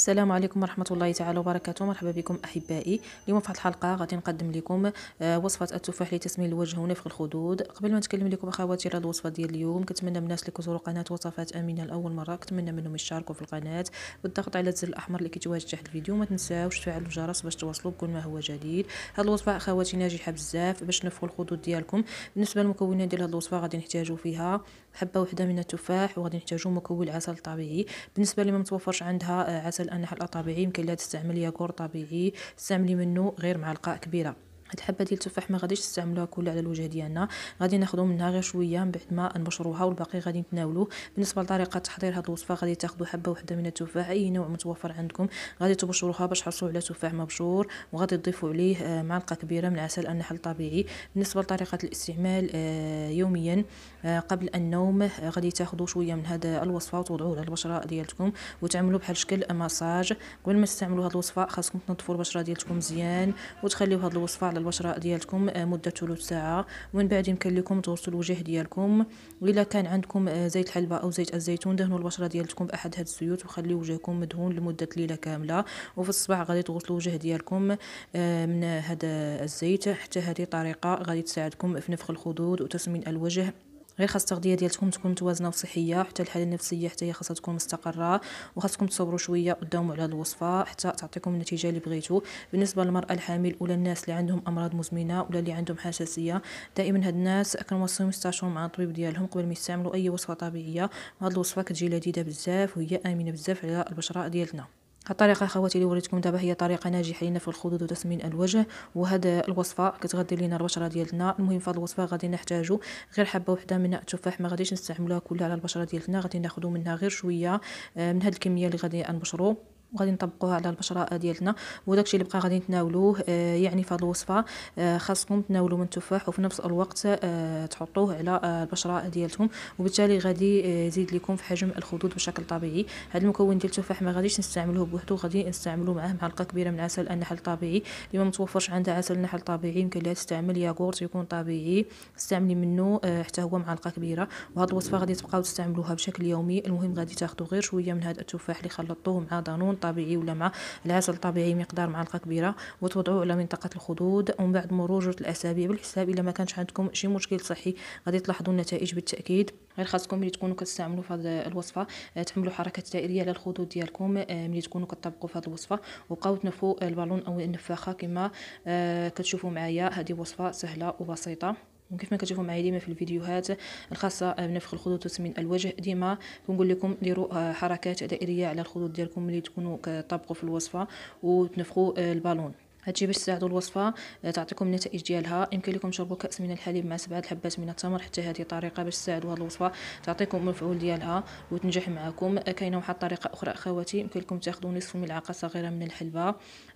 السلام عليكم ورحمه الله تعالى وبركاته مرحبا بكم احبائي اليوم في الحلقه غادي نقدم لكم آه، وصفه التفاح لتسميل الوجه ونفخ الخدود قبل ما نتكلم لكم اخواتي على الوصفه ديال اليوم كنتمنى من الناس اللي كيزوروا قناه وصفات امينه لاول مره كنتمنى منهم يشاركوا في القناه بالضغط على الزر الاحمر اللي كيتواجد تحت الفيديو ما تنساوش تفعلوا الجرس باش توصلوا بكل ما هو جديد هذه الوصفه اخواتي ناجحه بزاف باش نفخوا الخدود ديالكم بالنسبه للمكونات ديال هذه الوصفه غادي نحتاجوا فيها حبه وحده من التفاح وغادي نحتاجوا مكون عسل طبيعي بالنسبه اللي ما متوفرش عندها آه، عسل لانها الطبيعي يمكن لا تستعمل ياغور طبيعي تستعملي منه غير معلقه كبيره هاد الحبه ديال التفاح ما غاديش نستعملوها كلها على الوجه ديالنا غادي ناخذو منها غير شويه من بعد ما نبشروها والباقي غادي نتناولوه بالنسبه لطريقه تحضير هاد الوصفه غادي تاخذوا حبه وحده من التفاح اي نوع متوفر عندكم غادي تبشروها باش تحصلوا على تفاح مبشور وغادي تضيفوا عليه آه، معلقه كبيره من عسل النحل الطبيعي بالنسبه لطريقه الاستعمال آه، يوميا آه، قبل النوم غادي تاخذوا شويه من هاد الوصفه وتوضعوه على البشره ديالكم وتعملوا بحال شكل مساج قبل ما تستعملوا هاد الوصفه خاصكم تنظفوا البشره ديالكم مزيان وتخليوا هاد الوصفه على البشره ديالكم آه، مده ثلث ساعه ومن بعد يمكن لكم تغسلوا الوجه ديالكم والا كان عندكم آه، زيت الحلبه او زيت الزيتون دهنوا البشره ديالكم باحد هاد الزيوت وخليو وجهكم مدهون لمده ليله كامله وفي الصباح غادي تغسلوا الوجه ديالكم آه، من هذا الزيت حتى هذه طريقه غادي تساعدكم في نفخ الخدود وتسمين الوجه غير خاص التغذيه ديالكم تكون متوازنه وصحيه حتى الحاله النفسيه حتى هي خاصها تكون مستقره وخاصكم تصبروا شويه قداموا على هذه الوصفه حتى تعطيكم النتيجه اللي بغيتو بالنسبه للمراه الحامل ولا الناس اللي عندهم امراض مزمنه ولا اللي عندهم حساسيه دائما هاد الناس كنوصيهم يستشيروا مع الطبيب ديالهم قبل ما يستعملوا اي وصفه طبيعيه وهاد الوصفه كتجي لذيذه بزاف وهي امنه بزاف على البشره ديالنا الطريقه خواتي اللي وريتكم دابا هي طريقه ناجحه لينا في الخدود وتسمين الوجه وهاد الوصفه كتغذي لينا البشره ديالنا المهم في الوصفه غادي نحتاجو غير حبه وحده من التفاح ما غاديش نستعملوها كلها على البشره ديالنا غادي ناخذ منها غير شويه آه، من هذه الكميه اللي غادي نبشرو وغادي نطبقوها على البشره ديالنا وداكشي اللي بقى غادي نتناولوه آه، يعني في هذه الوصفه آه، خاصكم تناولوا من التفاح وفي نفس الوقت آه، تحطوه على البشره ديالكم وبالتالي غادي يزيد لكم في حجم الخدود بشكل طبيعي هذا المكون ديال التفاح ما غاديش نستعملوه بوحدو غادي نستعملوه معاه معلقه كبيره من عسل النحل الطبيعي اللي ما متوفرش عندها عسل النحل طبيعي يمكن لها تستعمل ياغورت يكون طبيعي استعملي منه حتى هو معلقه كبيره وهذه الوصفه غادي تبقاو تستعملوها بشكل يومي المهم غادي تاخذوا غير شويه من هذا التفاح اللي خلطتوه مع دانون طبيعي ولا مع العسل الطبيعي مقدار معلقه كبيره وتوضعوه على منطقه الخدود ومن بعد مرور جوج الاسابيع بالحساب الا ما كانش عندكم شي مشكل صحي غادي تلاحظوا النتائج بالتاكيد غير خاصكم ملي تكونوا كتستعملوا في هذه الوصفه آه، تعملوا حركات دائريه على الخدود ديالكم آه، ملي تكونوا كتطبقوا في هذه الوصفه وبقاو تنفوا البالون او النفاخه كما آه، كتشوفوا معايا هذه وصفه سهله وبسيطه وكيف ما كتشوفوا معايا ديما في الفيديوهات الخاصه بنفخ آه، الخدود وتسمين الوجه ديما كنقول لكم ديروا آه، حركات دائريه على الخدود ديالكم ملي تكونوا كطبقوا في الوصفه وتنفخوا آه، البالون هادشي باش تساعدوا الوصفه آه، تعطيكم النتائج ديالها يمكن لكم تشربوا كاس من الحليب مع سبعه الحبات من التمر حتى هذه طريقه باش تساعدوا هاد الوصفه تعطيكم المفعول ديالها وتنجح معكم آه، كاينه واحد الطريقه اخرى اخواتي يمكن لكم تاخذوا نصف ملعقه صغيره من الحلبه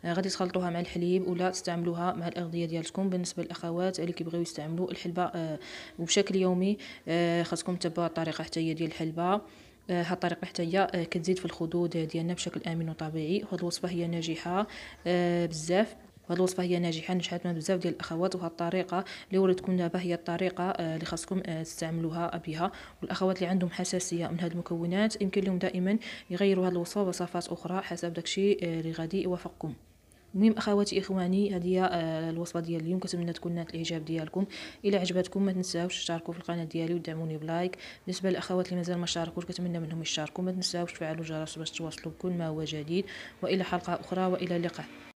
آه، غادي تخلطوها مع الحليب ولا تستعملوها مع الاغذيه ديالكم بالنسبه للاخوات اللي كيبغيو يستعملوا الحلبه وبشكل يومي خاصكم تتبعوا الطريقه حتى هي ديال الحلبه آه، هالطريقة حتى آه، هي كتزيد في الخدود ديالنا بشكل آمن وطبيعي هاد الوصفة هي ناجحة آه، بزاف وهاد الوصفه هي ناجحه نجحت مع بزاف ديال الاخوات وهاد الطريقه اللي وريتكم دابا هي الطريقه اللي خاصكم تستعملوها بها والاخوات اللي عندهم حساسيه من هاد المكونات يمكن لهم دائما يغيروا هاد الوصفه بوصفات اخرى حسب داكشي اللي غادي يوافقكم المهم اخواتي اخواني هذه هي آه، الوصفه ديال اليوم كنتمنى تكون نالت الاعجاب ديالكم الى عجبتكم ما تنساوش تشتركوا في القناه ديالي ودعموني بلايك بالنسبه للاخوات اللي مازال ما شاركوش كنتمنى منهم يشاركوا ما تنساوش تفعلوا الجرس باش تواصلوا بكل ما هو جديد والى حلقه اخرى والى اللقاء